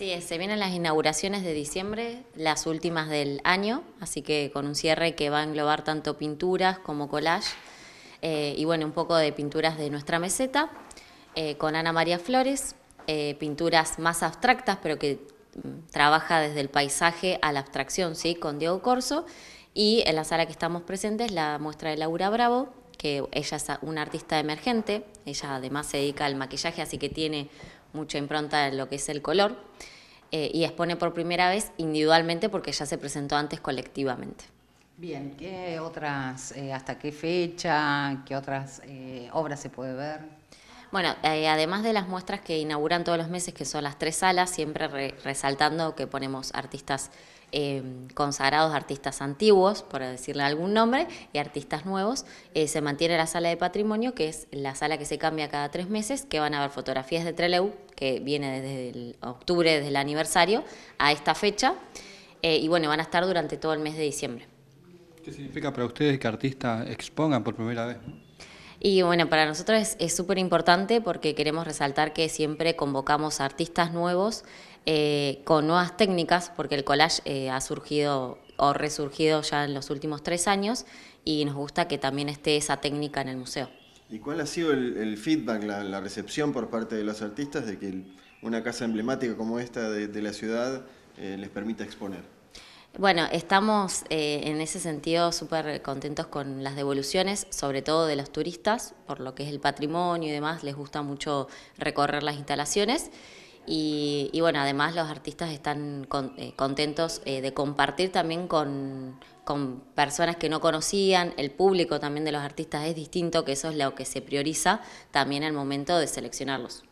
Sí, se vienen las inauguraciones de diciembre, las últimas del año, así que con un cierre que va a englobar tanto pinturas como collage eh, y bueno, un poco de pinturas de nuestra meseta eh, con Ana María Flores, eh, pinturas más abstractas pero que mm, trabaja desde el paisaje a la abstracción, ¿sí? Con Diego Corso y en la sala que estamos presentes la muestra de Laura Bravo, que ella es una artista emergente, ella además se dedica al maquillaje, así que tiene mucha impronta en lo que es el color, eh, y expone por primera vez individualmente porque ya se presentó antes colectivamente. Bien, ¿qué otras, eh, hasta qué fecha, qué otras eh, obras se puede ver? Bueno, eh, además de las muestras que inauguran todos los meses, que son las tres salas, siempre resaltando que ponemos artistas eh, consagrados, artistas antiguos, por decirle algún nombre, y artistas nuevos, eh, se mantiene la sala de patrimonio, que es la sala que se cambia cada tres meses, que van a haber fotografías de Treleu, que viene desde octubre, desde el aniversario, a esta fecha, y bueno, van a estar durante todo el mes de diciembre. ¿Qué significa para ustedes que artistas expongan por primera vez? Y bueno, para nosotros es súper importante porque queremos resaltar que siempre convocamos artistas nuevos eh, con nuevas técnicas, porque el collage eh, ha surgido o resurgido ya en los últimos tres años y nos gusta que también esté esa técnica en el museo. ¿Y cuál ha sido el, feedback, la, recepción por parte de los artistas de que una casa emblemática como esta de, la ciudad eh, les permita exponer? Bueno, estamos eh, en ese sentido súper contentos con las devoluciones, sobre todo de los turistas, por lo que es el patrimonio y demás, les gusta mucho recorrer las instalaciones. Y, bueno, además los artistas están eh, contentos eh, de compartir también con, con personas que no conocían, el público también de los artistas es distinto, que eso es lo que se prioriza también al momento de seleccionarlos.